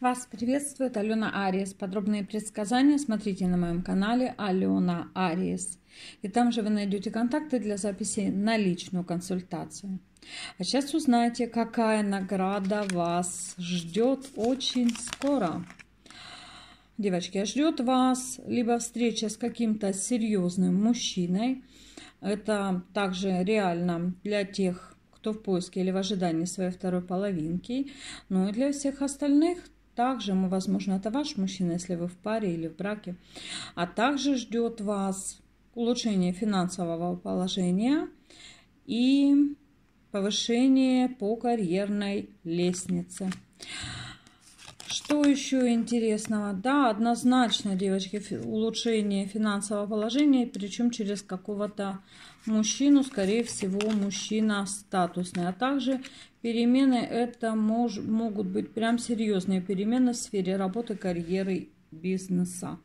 Вас приветствует Алена Ариес. Подробные предсказания смотрите на моем канале Алена Ариес. И там же вы найдете контакты для записи на личную консультацию. А сейчас узнаете, какая награда вас ждет очень скоро. Девочки, ждет вас либо встреча с каким-то серьезным мужчиной. Это также реально для тех, кто в поиске или в ожидании своей второй половинки. Ну и для всех остальных также, мы, возможно, это ваш мужчина, если вы в паре или в браке. А также ждет вас улучшение финансового положения и повышение по карьерной лестнице. Что еще интересного? Да, однозначно, девочки, улучшение финансового положения, причем через какого-то мужчину, скорее всего, мужчина статусный. А также перемены это мож, могут быть прям серьезные перемены в сфере работы, карьеры, бизнеса.